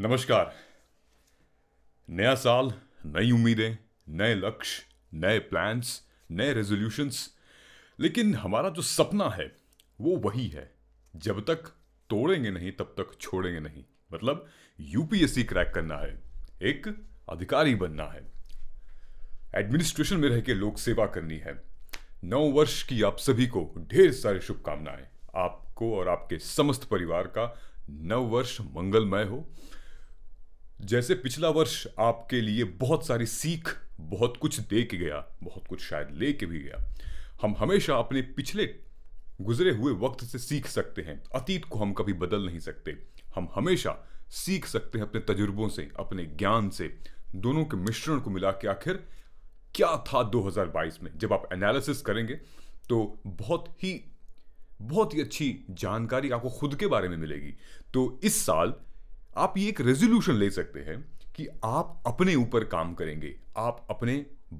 नमस्कार नया साल नई उम्मीदें नए लक्ष्य नए प्लान्स नए रेजोल्यूशंस लेकिन हमारा जो सपना है वो वही है जब तक तोड़ेंगे नहीं तब तक छोड़ेंगे नहीं मतलब यूपीएससी क्रैक करना है एक अधिकारी बनना है एडमिनिस्ट्रेशन में रह के लोक सेवा करनी है नौ वर्ष की आप सभी को ढेर सारी शुभकामनाएं आपको और आपके समस्त परिवार का नव वर्ष मंगलमय हो जैसे पिछला वर्ष आपके लिए बहुत सारी सीख बहुत कुछ दे के गया बहुत कुछ शायद ले के भी गया हम हमेशा अपने पिछले गुजरे हुए वक्त से सीख सकते हैं अतीत को हम कभी बदल नहीं सकते हम हमेशा सीख सकते हैं अपने तजुर्बों से अपने ज्ञान से दोनों के मिश्रण को मिला के आखिर क्या था 2022 में जब आप एनालिसिस करेंगे तो बहुत ही बहुत ही अच्छी जानकारी आपको खुद के बारे में मिलेगी तो इस साल आप ये एक रेजोल्यूशन ले सकते हैं कि आप अपने ऊपर काम करेंगे आप अपने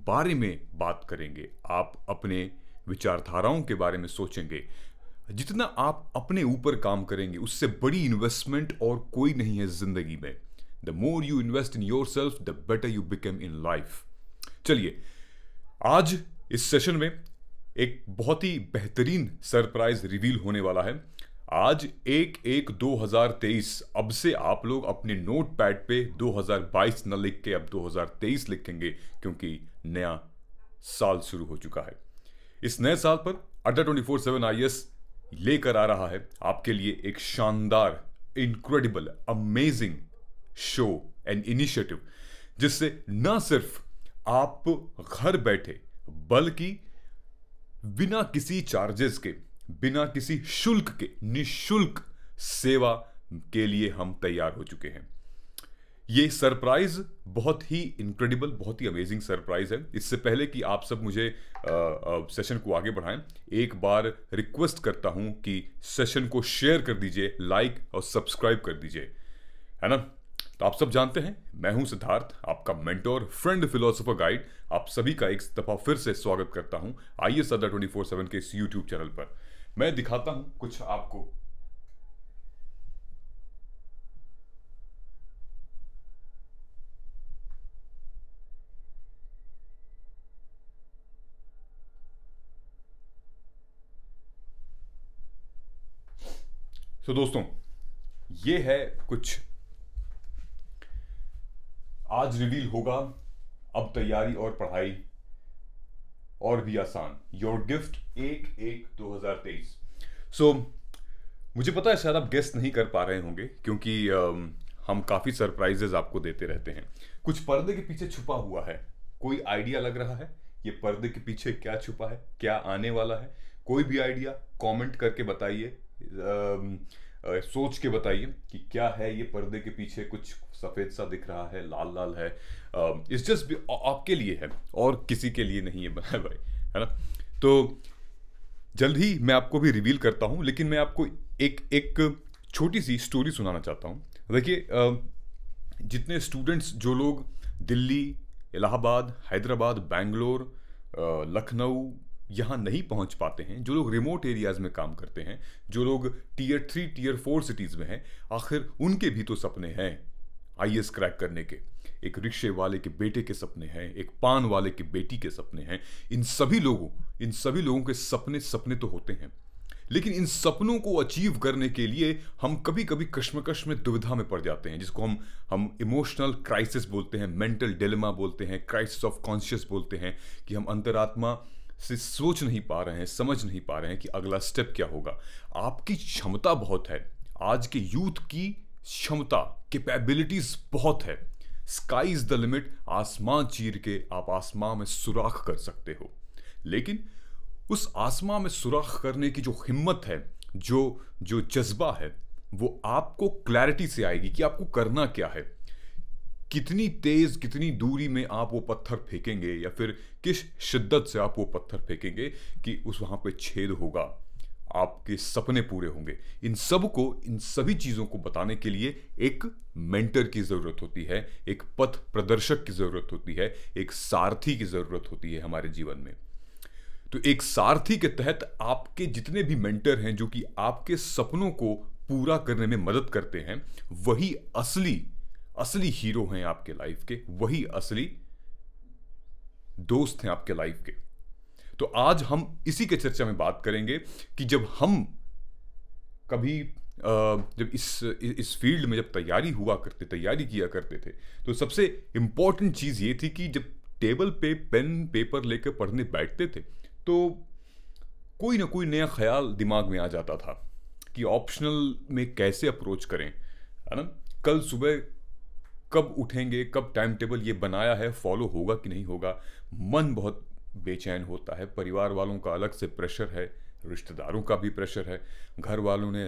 बारे में बात करेंगे आप अपने विचारधाराओं के बारे में सोचेंगे जितना आप अपने ऊपर काम करेंगे उससे बड़ी इन्वेस्टमेंट और कोई नहीं है जिंदगी में the more you invest in yourself the better you become in life चलिए आज इस सेशन में एक बहुत ही बेहतरीन सरप्राइज रिवील होने वाला है आज एक एक 2023 अब से आप लोग अपने नोट पैड पे 2022 न लिख के अब 2023 लिखेंगे क्योंकि नया साल शुरू हो चुका है इस नए साल पर Adda twenty four seven I S लेकर आ रहा है आपके लिए एक शानदार incredible amazing show and initiative जिससे न सिर्फ आप घर बैठे बल्कि बिना किसी चार्जेस के बिना किसी शुल्क के निशुल्क सेवा के लिए हम तैयार हो चुके हैं ये सरप्राइज बहुत ही इनक्रेडिबल बहुत ही अमेजिंग सरप्राइज है इससे पहले कि आप सब मुझे आ, आ, सेशन को आगे बढ़ाएं एक बार रिक्वेस्ट करता हूं कि सेशन को शेयर कर दीजिए लाइक और सब्सक्राइब कर दीजिए है ना तो आप सब जानते हैं मैं हूं सिद्धार्थ आपका मेंटोर फ्रेंड फिलोसोफर गाइड आप सभी का एक दफा फिर से स्वागत करता हूं आइए सदा ट्वेंटी फोर सेवन के इस यूट्यूब चैनल पर मैं दिखाता हूं कुछ आपको तो दोस्तों ये है कुछ आज रिवील होगा अब तैयारी और पढ़ाई और भी आसान योर गिफ्ट एक एक दो हजार तेईस सो मुझे पता है शायद आप गेस्ट नहीं कर पा रहे होंगे क्योंकि हम काफ़ी सरप्राइजेज आपको देते रहते हैं कुछ पर्दे के पीछे छुपा हुआ है कोई आइडिया लग रहा है ये पर्दे के पीछे क्या छुपा है क्या आने वाला है कोई भी आइडिया कमेंट करके बताइए सोच के बताइए कि क्या है ये पर्दे के पीछे कुछ सफ़ेद सा दिख रहा है लाल लाल है इस जस्ट आपके लिए है और किसी के लिए नहीं है भाई है ना तो जल्द ही मैं आपको भी रिवील करता हूँ लेकिन मैं आपको एक एक छोटी सी स्टोरी सुनाना चाहता हूँ देखिए जितने स्टूडेंट्स जो लोग दिल्ली इलाहाबाद हैदराबाद बेंगलोर लखनऊ यहाँ नहीं पहुँच पाते हैं जो लोग रिमोट एरियाज़ में काम करते हैं जो लोग tier three tier four cities में हैं आखिर उनके भी तो सपने हैं आई क्रैक करने के एक रिक्शे वाले के बेटे के सपने हैं एक पान वाले के बेटी के सपने हैं इन सभी लोगों इन सभी लोगों के सपने सपने तो होते हैं लेकिन इन सपनों को अचीव करने के लिए हम कभी कभी कश्मकश में दुविधा में पड़ जाते हैं जिसको हम हम इमोशनल क्राइसिस बोलते हैं मेंटल डिलेमा बोलते हैं क्राइसिस ऑफ कॉन्शियस बोलते हैं कि हम अंतरात्मा से सोच नहीं पा रहे हैं समझ नहीं पा रहे हैं कि अगला स्टेप क्या होगा आपकी क्षमता बहुत है आज के यूथ की क्षमता कैपेबिलिटीज बहुत है स्काई इज द लिमिट आसमान चीर के आप आसमां में सुराख कर सकते हो लेकिन उस आसमां में सुराख करने की जो हिम्मत है जो जो जज्बा है वो आपको क्लैरिटी से आएगी कि आपको करना क्या है कितनी तेज कितनी दूरी में आप वो पत्थर फेंकेंगे या फिर किस शिद्दत से आप वो पत्थर फेंकेंगे कि उस वहाँ पे छेद होगा आपके सपने पूरे होंगे इन सब को इन सभी चीज़ों को बताने के लिए एक मेंटर की ज़रूरत होती है एक पथ प्रदर्शक की ज़रूरत होती है एक सारथी की ज़रूरत होती है हमारे जीवन में तो एक सारथी के तहत आपके जितने भी मेंटर हैं जो कि आपके सपनों को पूरा करने में मदद करते हैं वही असली असली हीरो हैं आपके लाइफ के वही असली दोस्त हैं आपके लाइफ के तो आज हम इसी के चर्चा में बात करेंगे कि जब हम कभी जब इस इस फील्ड में जब तैयारी हुआ करते तैयारी किया करते थे तो सबसे इम्पॉर्टेंट चीज़ ये थी कि जब टेबल पे पेन पेपर लेकर पढ़ने बैठते थे तो कोई ना कोई नया ख्याल दिमाग में आ जाता था कि ऑप्शनल में कैसे अप्रोच करें है ना कल सुबह कब उठेंगे कब टाइम टेबल ये बनाया है फॉलो होगा कि नहीं होगा मन बहुत बेचैन होता है परिवार वालों का अलग से प्रेशर है रिश्तेदारों का भी प्रेशर है घर वालों ने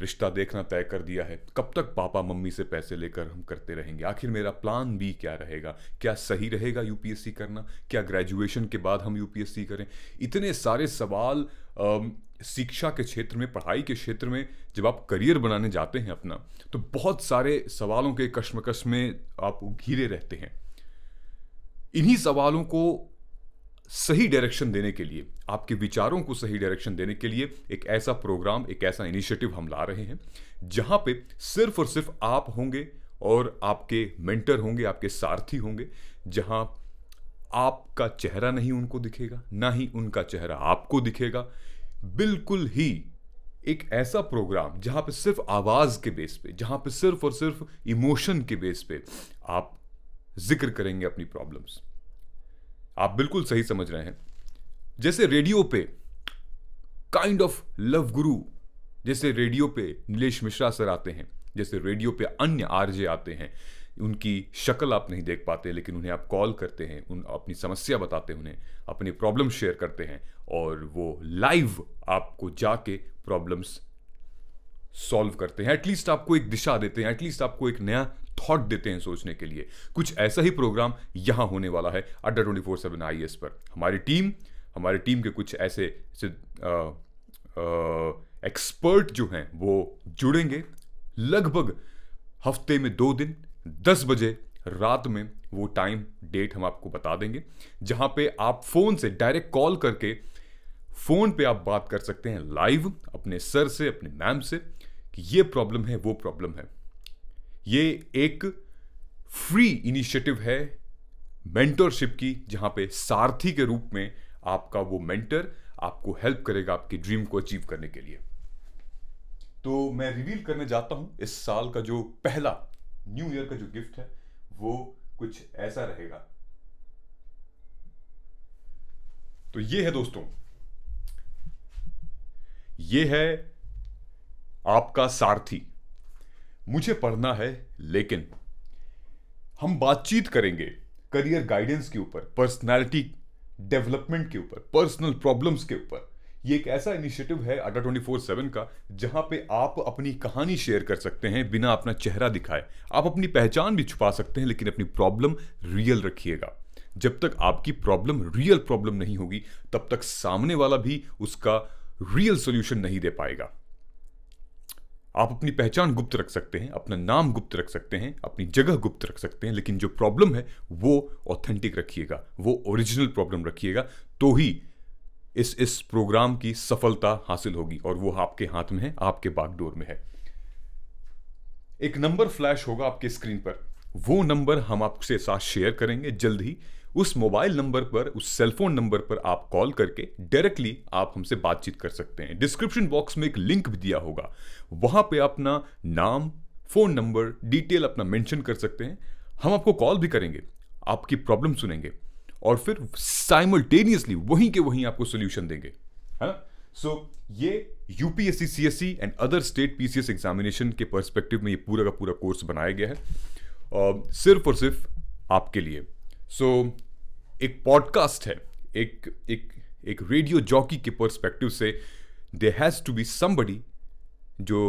रिश्ता देखना तय कर दिया है कब तक पापा मम्मी से पैसे लेकर हम करते रहेंगे आखिर मेरा प्लान भी क्या रहेगा क्या सही रहेगा यूपीएससी करना क्या ग्रेजुएशन के बाद हम यूपीएससी करें इतने सारे सवाल शिक्षा के क्षेत्र में पढ़ाई के क्षेत्र में जब आप करियर बनाने जाते हैं अपना तो बहुत सारे सवालों के कश्मकश में आप घिरे रहते हैं इन्हीं सवालों को सही डायरेक्शन देने के लिए आपके विचारों को सही डायरेक्शन देने के लिए एक ऐसा प्रोग्राम एक ऐसा इनिशिएटिव हम ला रहे हैं जहां पे सिर्फ और सिर्फ आप होंगे और आपके मेंटर होंगे आपके सारथी होंगे जहां आपका चेहरा नहीं उनको दिखेगा ना ही उनका चेहरा आपको दिखेगा बिल्कुल ही एक ऐसा प्रोग्राम जहां पे सिर्फ आवाज के बेस पे जहां पे सिर्फ और सिर्फ इमोशन के बेस पे आप जिक्र करेंगे अपनी प्रॉब्लम्स आप बिल्कुल सही समझ रहे हैं जैसे रेडियो पे काइंड ऑफ लव गुरु जैसे रेडियो पे नीलेश मिश्रा सर आते हैं जैसे रेडियो पे अन्य आरजे आते हैं उनकी शक्ल आप नहीं देख पाते लेकिन उन्हें आप कॉल करते हैं उन अपनी समस्या बताते हैं उन्हें अपनी प्रॉब्लम शेयर करते हैं और वो लाइव आपको जाके प्रॉब्लम्स सॉल्व करते हैं एटलीस्ट आपको एक दिशा देते हैं एटलीस्ट आपको एक नया थॉट देते हैं सोचने के लिए कुछ ऐसा ही प्रोग्राम यहाँ होने वाला है Adda twenty four seven I S e पर हमारी टीम हमारी टीम के कुछ ऐसे एक्सपर्ट जो हैं वो जुड़ेंगे लगभग हफ्ते में दो दिन दस बजे रात में वो टाइम डेट हम आपको बता देंगे जहां पे आप फोन से डायरेक्ट कॉल करके फोन पे आप बात कर सकते हैं लाइव अपने सर से अपने मैम से कि ये प्रॉब्लम है वो प्रॉब्लम है ये एक फ्री इनिशिएटिव है मेंटरशिप की जहां पे सारथी के रूप में आपका वो मेंटर आपको हेल्प करेगा आपकी ड्रीम को अचीव करने के लिए तो मैं रिवील करने जाता हूं इस साल का जो पहला न्यू ईयर का जो गिफ्ट है वो कुछ ऐसा रहेगा तो ये है दोस्तों ये है आपका सारथी मुझे पढ़ना है लेकिन हम बातचीत करेंगे करियर गाइडेंस के ऊपर पर्सनालिटी डेवलपमेंट के ऊपर पर्सनल प्रॉब्लम्स के ऊपर ये एक ऐसा इनिशिएटिव है अड्डा ट्वेंटी फोर सेवन का जहाँ पे आप अपनी कहानी शेयर कर सकते हैं बिना अपना चेहरा दिखाए आप अपनी पहचान भी छुपा सकते हैं लेकिन अपनी प्रॉब्लम रियल रखिएगा जब तक आपकी प्रॉब्लम रियल प्रॉब्लम नहीं होगी तब तक सामने वाला भी उसका रियल सोल्यूशन नहीं दे पाएगा आप अपनी पहचान गुप्त रख सकते हैं अपना नाम गुप्त रख सकते हैं अपनी जगह गुप्त रख सकते हैं लेकिन जो प्रॉब्लम है वो ऑथेंटिक रखिएगा वो ओरिजिनल प्रॉब्लम रखिएगा तो ही इस इस प्रोग्राम की सफलता हासिल होगी और वो आपके हाथ में है आपके बागडोर में है एक नंबर फ्लैश होगा आपके स्क्रीन पर वो नंबर हम आपसे साथ शेयर करेंगे जल्द ही उस मोबाइल नंबर पर उस सेलफोन नंबर पर आप कॉल करके डायरेक्टली आप हमसे बातचीत कर सकते हैं डिस्क्रिप्शन बॉक्स में एक लिंक भी दिया होगा वहां पे अपना नाम फोन नंबर डिटेल अपना मेंशन कर सकते हैं हम आपको कॉल भी करेंगे आपकी प्रॉब्लम सुनेंगे और फिर साइमल्टेनियसली वहीं के वहीं आपको सोल्यूशन देंगे है ना सो so, ये UPSC S and other state PCS examination के पर्सपेक्टिव में ये पूरा का पूरा कोर्स बनाया गया है uh, सिर्फ और सिर्फ आपके लिए सो so, एक पॉडकास्ट है एक एक एक रेडियो जॉकी के पर्सपेक्टिव से they has to be somebody जो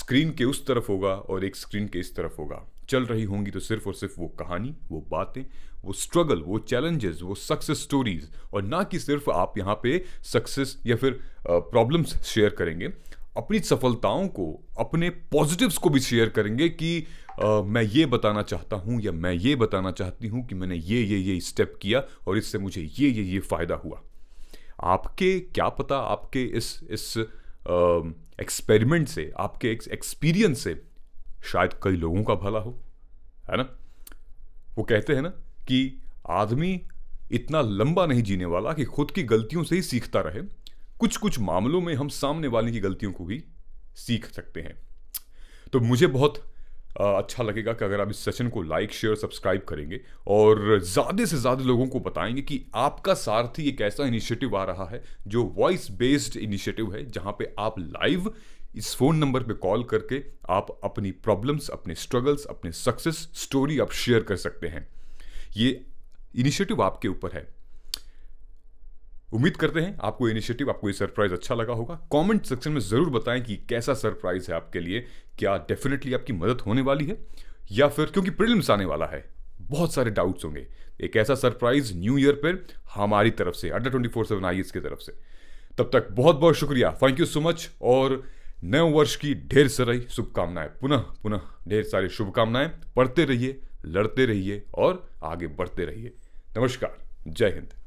स्क्रीन के उस तरफ होगा और एक स्क्रीन के इस तरफ होगा चल रही होंगी तो सिर्फ और सिर्फ वो कहानी वो बातें वो स्ट्रगल वो चैलेंजेस वो सक्सेस स्टोरीज और ना कि सिर्फ आप यहाँ पे सक्सेस या फिर प्रॉब्लम्स शेयर करेंगे अपनी सफलताओं को अपने पॉजिटिव्स को भी शेयर करेंगे कि आ, मैं ये बताना चाहता हूँ या मैं ये बताना चाहती हूँ कि मैंने ये ये ये स्टेप किया और इससे मुझे ये ये ये फ़ायदा हुआ आपके क्या पता आपके इस इस एक्सपेरिमेंट से आपके एक्सपीरियंस से शायद कई लोगों का भला हो है ना वो कहते हैं ना कि आदमी इतना लंबा नहीं जीने वाला कि खुद की गलतियों से ही सीखता रहे कुछ कुछ मामलों में हम सामने वाले की गलतियों को भी सीख सकते हैं तो मुझे बहुत अच्छा लगेगा कि अगर आप इस सेशन को लाइक शेयर सब्सक्राइब करेंगे और ज़्यादा से ज़्यादा लोगों को बताएंगे कि आपका सारथी एक ऐसा इनिशिएटिव आ रहा है जो वॉइस बेस्ड इनिशिएटिव है जहाँ पे आप लाइव इस फ़ोन नंबर पे कॉल करके आप अपनी प्रॉब्लम्स अपने स्ट्रगल्स अपने सक्सेस स्टोरी आप शेयर कर सकते हैं ये इनिशिएटिव आपके ऊपर है उम्मीद करते हैं आपको इनिशिएटिव आपको ये सरप्राइज अच्छा लगा होगा कमेंट सेक्शन में ज़रूर बताएं कि कैसा सरप्राइज है आपके लिए क्या डेफिनेटली आपकी मदद होने वाली है या फिर क्योंकि प्रिलिम्स आने वाला है बहुत सारे डाउट्स होंगे एक ऐसा सरप्राइज न्यू ईयर पर हमारी तरफ से under twenty four seven I की तरफ से तब तक बहुत बहुत शुक्रिया थैंक यू सो मच और नए वर्ष की ढेर सारी शुभकामनाएं पुनः पुनः ढेर सारी शुभकामनाएं पढ़ते रहिए लड़ते रहिए और आगे बढ़ते रहिए नमस्कार जय हिंद